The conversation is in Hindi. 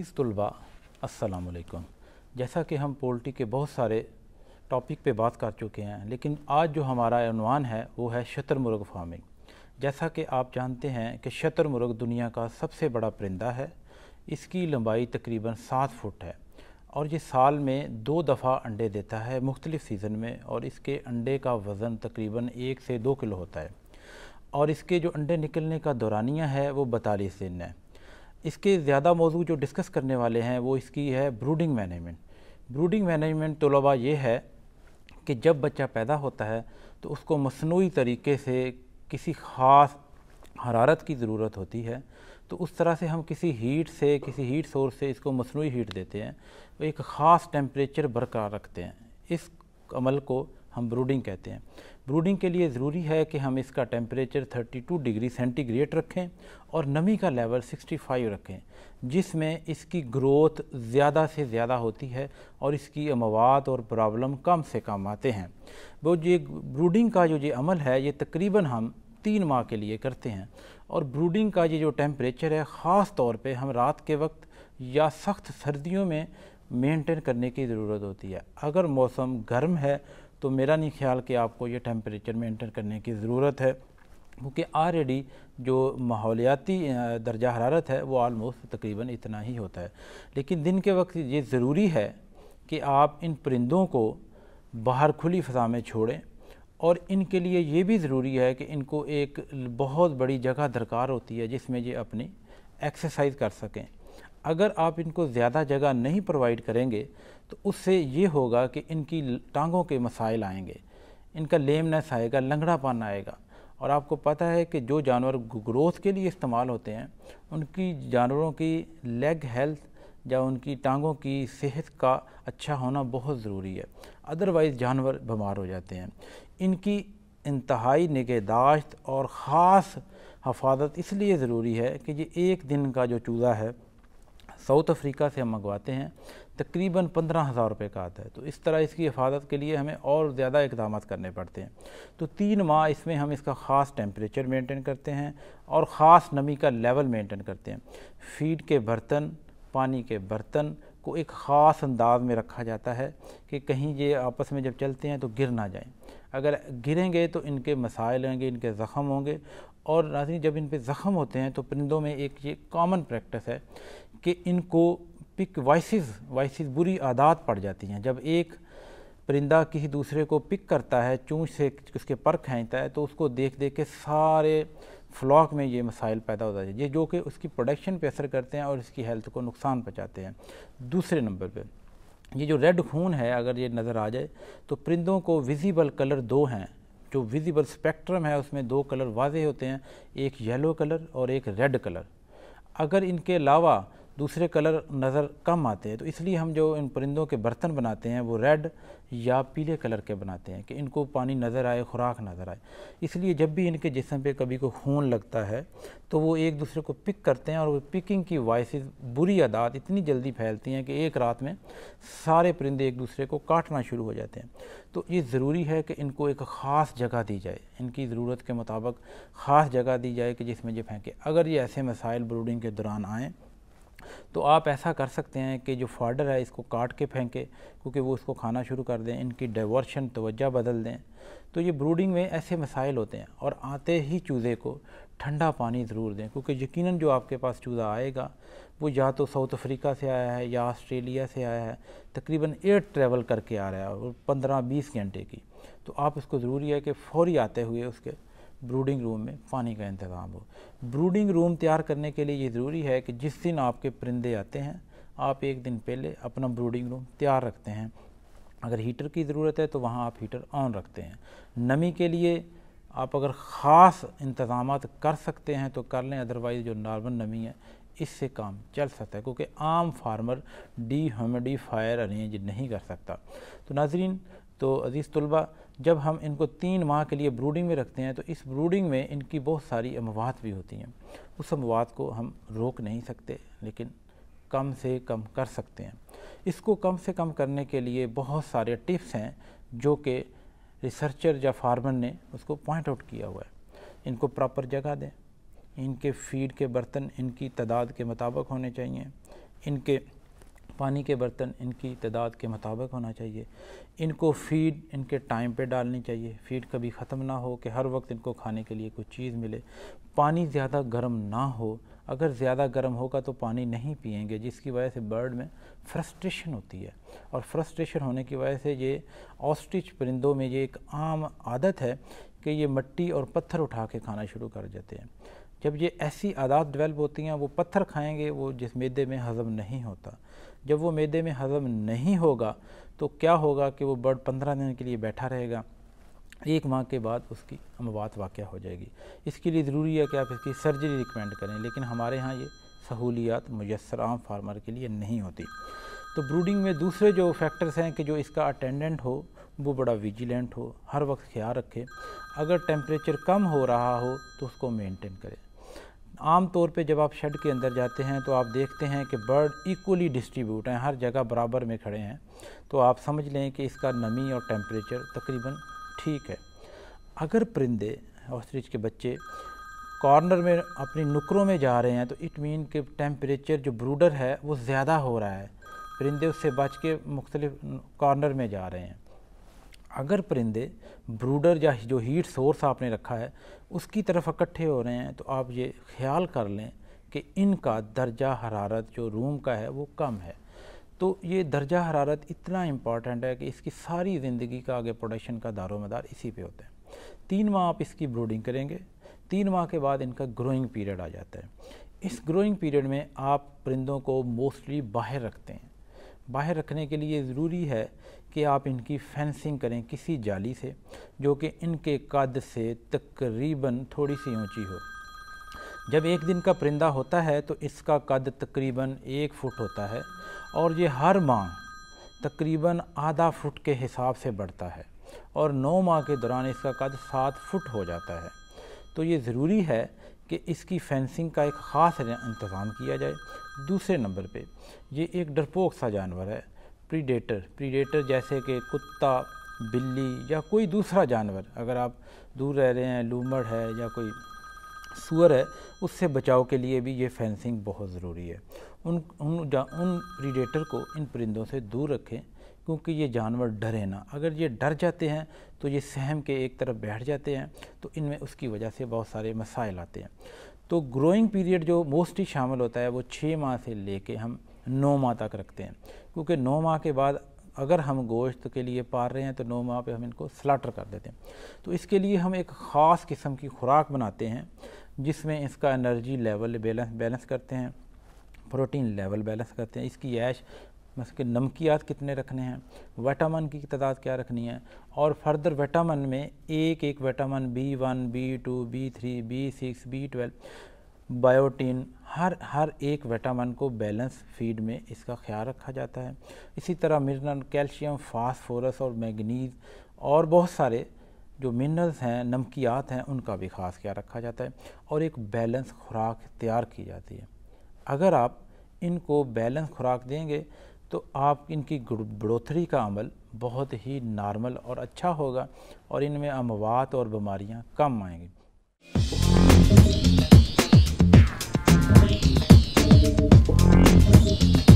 अज़ीज़ तलबा असलकम जैसा कि हम पोल्ट्री के बहुत सारे टॉपिक पे बात कर चुके हैं लेकिन आज जो हमारा अनवान है वो है शतर मुर्ग फार्मिंग जैसा कि आप जानते हैं कि शतर मुर्ग दुनिया का सबसे बड़ा परिंदा है इसकी लंबाई तकरीबन सात फुट है और ये साल में दो दफ़ा अंडे देता है मुख्तलिफ़ सीज़न में और इसके अंडे का वज़न तकरीबन एक से दो किलो होता है और इसके जो अंडे निकलने का दौरानिया है वो बतालीस दिन है इसके ज़्यादा मौजू जो डिस्कस करने वाले हैं वो इसकी है ब्रूडिंग मैनेजमेंट ब्रूडिंग मैनेजमेंट तलबा ये है कि जब बच्चा पैदा होता है तो उसको मसनू तरीके से किसी ख़ास हरारत की ज़रूरत होती है तो उस तरह से हम किसी हीट से किसी हीट सोर्स से इसको मसनू हीट देते हैं एक ख़ास टेम्परेचर बरकरार रखते हैं इस अमल को हम ब्रूडिंग कहते हैं ब्रूडिंग के लिए ज़रूरी है कि हम इसका टेम्परेचर 32 डिग्री सेंटीग्रेड रखें और नमी का लेवल 65 रखें जिसमें इसकी ग्रोथ ज़्यादा से ज़्यादा होती है और इसकी अमवात और प्रॉब्लम कम से कम आते हैं वो ये ब्रूडिंग का जो ये अमल है ये तकरीबन हम तीन माह के लिए करते हैं और ब्रूडिंग का ये जो टेम्परेचर है ख़ास तौर पर हम रात के वक्त या सख्त सर्दियों में मेंटेन करने की ज़रूरत होती है अगर मौसम गर्म है तो मेरा नहीं ख्याल कि आपको ये टेम्परेचर मेंटेन करने की ज़रूरत है क्योंकि ऑलरेडी जो माहौलियाती दर्जा हरारत है वो आलमोस्ट तकरीबन इतना ही होता है लेकिन दिन के वक्त ये ज़रूरी है कि आप इन परिंदों को बाहर खुली फ़ा में छोड़ें और इनके लिए ये भी ज़रूरी है कि इनको एक बहुत बड़ी जगह दरकार होती है जिसमें ये अपनी एक्सरसाइज कर सकें अगर आप इनको ज़्यादा जगह नहीं प्रोवाइड करेंगे तो उससे ये होगा कि इनकी टांगों के मसाइल आएंगे इनका लेमनेस आएगा लंगड़ापन आएगा और आपको पता है कि जो जानवर ग्रोथ के लिए इस्तेमाल होते हैं उनकी जानवरों की लेग हेल्थ या उनकी टांगों की सेहत का अच्छा होना बहुत ज़रूरी है अदरवाइज़ जानवर बीमार हो जाते हैं इनकी इंतहाई निगहदाश्त और ख़ास हफाजत इसलिए ज़रूरी है कि ये एक दिन का जो चूज़ा है साउथ अफ्रीका से हम मंगवाते हैं तकरीबन पंद्रह हज़ार रुपये का आता है तो इस तरह इसकी हिफाजत के लिए हमें और ज़्यादा इकदाम करने पड़ते हैं तो तीन माह इसमें हम इसका ख़ास टेम्परेचर मेंटेन करते हैं और ख़ास नमी का लेवल मेंटेन करते हैं फीड के बर्तन पानी के बर्तन को एक ख़ास अंदाज में रखा जाता है कि कहीं ये आपस में जब चलते हैं तो गिर ना जाए अगर गिरेंगे तो इनके मसाइल होंगे इनके ज़ख़म होंगे और नाजरीन जब इन पर ज़ख़म होते हैं तो परिंदों में एक ये कॉमन प्रैक्टिस है कि इनको पिक वाइसिस वाइसिस बुरी आदत पड़ जाती हैं जब एक परिंदा किसी दूसरे को पिक करता है चूँच से उसके पर खेचता है तो उसको देख देख के सारे फ्लॉक में ये मसाइल पैदा हो जाते हैं ये जो कि उसकी प्रोडक्शन पे असर करते हैं और इसकी हेल्थ को नुकसान पहुँचाते हैं दूसरे नंबर पर ये जो रेड खून है अगर ये नज़र आ जाए तो परिंदों को विजिबल कलर दो हैं जो विजिबल स्पेक्ट्रम है उसमें दो कलर वाजे होते हैं एक येलो कलर और एक रेड कलर अगर इनके अलावा दूसरे कलर नज़र कम आते हैं तो इसलिए हम जो इन परिंदों के बर्तन बनाते हैं वो रेड या पीले कलर के बनाते हैं कि इनको पानी नज़र आए खुराक नज़र आए इसलिए जब भी इनके जिसम पे कभी को खून लगता है तो वो एक दूसरे को पिक करते हैं और वो पिकिंग की वॉइस बुरी आदात इतनी जल्दी फैलती हैं कि एक रात में सारे परिंदे एक दूसरे को काटना शुरू हो जाते हैं तो ये ज़रूरी है कि इनको एक ख़ास जगह दी जाए इनकी ज़रूरत के मुताबिक ख़ास जगह दी जाए कि जिसमें ये फेंके अगर ये ऐसे मसाइल ब्रूडिंग के दौरान आएँ तो आप ऐसा कर सकते हैं कि जो फॉर्डर है इसको काट के फेंकें क्योंकि वो उसको खाना शुरू कर दें इनकी डाइवर्शन तोज्जा बदल दें तो ये ब्रूडिंग में ऐसे मसाइल होते हैं और आते ही चूज़े को ठंडा पानी ज़रूर दें क्योंकि यकीनन जो आपके पास चूज़ा आएगा वो या तो साउथ अफ्रीका से आया है या ऑस्ट्रेलिया से आया है तकरीबन एयर ट्रैवल करके आ रहा है और पंद्रह बीस घंटे की तो आप इसको ज़रूरी है कि फौरी आते हुए उसके ब्रूडिंग रूम में पानी का इंतजाम हो ब्रूडिंग रूम तैयार करने के लिए ये ज़रूरी है कि जिस दिन आपके परिंदे आते हैं आप एक दिन पहले अपना ब्रूडिंग रूम तैयार रखते हैं अगर हीटर की ज़रूरत है तो वहाँ आप हीटर ऑन रखते हैं नमी के लिए आप अगर ख़ास इंतजाम कर सकते हैं तो कर लें अदरवाइज़ जो नॉर्मल नमी है इससे काम चल सकता है क्योंकि आम फार्मर डी हमडीफायर अरेंज नहीं कर सकता तो नाजरीन तो अज़ीज़ तलबा जब हम इनको तीन माह के लिए ब्रूडिंग में रखते हैं तो इस ब्रूडिंग में इनकी बहुत सारी अमवात भी होती हैं उस अमवात को हम रोक नहीं सकते लेकिन कम से कम कर सकते हैं इसको कम से कम करने के लिए बहुत सारे टिप्स हैं जो कि रिसर्चर या फार्मर ने उसको पॉइंट आउट किया हुआ है इनको प्रॉपर जगह दें इनके फीड के बर्तन इनकी तादाद के मुताबिक होने चाहिए इनके पानी के बर्तन इनकी तादाद के मुताबिक होना चाहिए इनको फीड इनके टाइम पे डालनी चाहिए फीड कभी ख़त्म ना हो कि हर वक्त इनको खाने के लिए कुछ चीज़ मिले पानी ज़्यादा गर्म ना हो अगर ज़्यादा गर्म होगा तो पानी नहीं पिएंगे जिसकी वजह से बर्ड में फ्रस्ट्रेशन होती है और फ्रस्ट्रेशन होने की वजह से ये ऑस्ट्रिच परिंदों में ये एक आम आदत है कि ये मट्टी और पत्थर उठा के खाना शुरू कर देते हैं जब ये ऐसी आदात डेवलप होती हैं वो पत्थर खाएंगे वो जिस मैदे में हज़म नहीं होता जब वो मैदे में हज़म नहीं होगा तो क्या होगा कि वो बर्ड पंद्रह दिन के लिए बैठा रहेगा एक माह के बाद उसकी अमवात वाक़ हो जाएगी इसके लिए ज़रूरी है कि आप इसकी सर्जरी रिकमेंड करें लेकिन हमारे यहाँ ये सहूलियात मैसर आम फार्मर के लिए नहीं होती तो ब्रूडिंग में दूसरे जो फैक्टर्स हैं कि जो इसका अटेंडेंट हो वो बड़ा विजिलेंट हो हर वक्त ख्याल रखे अगर टेम्परेचर कम हो रहा हो तो उसको मेनटेन करें आम तौर पे जब आप शेड के अंदर जाते हैं तो आप देखते हैं कि बर्ड इक्वली डिस्ट्रीब्यूट हैं हर जगह बराबर में खड़े हैं तो आप समझ लें कि इसका नमी और टेम्परेचर तकरीबन ठीक है अगर परिंदे ऑस्ट्रिच के बच्चे कॉर्नर में अपनी नुकरों में जा रहे हैं तो इट मीन कि टेम्परेचर जो ब्रूडर है वो ज़्यादा हो रहा है परिंदे उससे बच के मुख्तलिफ कॉर्नर में जा रहे हैं अगर परिंदे ब्रूडर या जो हीट सोर्स आपने रखा है उसकी तरफ इकट्ठे हो रहे हैं तो आप ये ख्याल कर लें कि इनका दर्जा हरारत जो रूम का है वो कम है तो ये दर्जा हरारत इतना इम्पॉर्टेंट है कि इसकी सारी ज़िंदगी का आगे प्रोडक्शन का दारोमदार इसी पे होता है तीन माह आप इसकी ब्रूडिंग करेंगे तीन माह के बाद इनका ग्रोइंग पीरियड आ जाता है इस ग्रोइंग पीरियड में आप परिंदों को मोस्टली बाहर रखते हैं बाहर रखने के लिए ज़रूरी है कि आप इनकी फेंसिंग करें किसी जाली से जो कि इनके कद से तकरीबन थोड़ी सी ऊंची हो जब एक दिन का परिंदा होता है तो इसका कद तकरीबन एक फ़ुट होता है और ये हर माह तकरीबन आधा फुट के हिसाब से बढ़ता है और नौ माह के दौरान इसका कद सात फुट हो जाता है तो ये ज़रूरी है कि इसकी फेंसिंग का एक ख़ास इंतज़ाम किया जाए दूसरे नंबर पे ये एक डरपोक सा जानवर है प्रीडेटर प्रीडेटर जैसे कि कुत्ता बिल्ली या कोई दूसरा जानवर अगर आप दूर रह रहे हैं लूमड़ है या कोई सुअर है उससे बचाव के लिए भी ये फेंसिंग बहुत ज़रूरी है उन उन उन प्रीडेटर को इन परिंदों से दूर रखें क्योंकि ये जानवर डरे ना अगर ये डर जाते हैं तो ये सहम के एक तरफ बैठ जाते हैं तो इनमें उसकी वजह से बहुत सारे मसाइल आते हैं तो ग्रोइंग पीरियड जो मोस्टली शामिल होता है वो छः माह से ले कर हम नौ माह तक रखते हैं क्योंकि नौ माह के बाद अगर हम गोश्त के लिए पार रहे हैं तो नौ माह पे हम इनको स्लाटर कर देते हैं तो इसके लिए हम एक ख़ास किस्म की खुराक बनाते हैं जिसमें इसका एनर्जी लेवल बैलेंस बैलेंस करते हैं प्रोटीन लेवल बैलेंस करते हैं इसकी ऐश मतलब कि नमकियात कितने रखने हैं वटामन की तादाद क्या रखनी है और फर्दर वटामन में एक एक vitamin B one B two B three B six B twelve biotin हर हर एक वटामन को बैलेंस फीड में इसका ख्याल रखा जाता है इसी तरह मिनरल कैल्शियम फास्फोरस और मैगनीज और बहुत सारे जो मिनरल्स हैं नमकियात हैं उनका भी ख़ास ख्याल रखा जाता है और एक बैलेंस खुराक तैयार की जाती है अगर आप इनको बैलेंस खुराक देंगे तो आप इनकी बढ़ोतरी का अमल बहुत ही नॉर्मल और अच्छा होगा और इनमें अमवात और बीमारियाँ कम आएंगी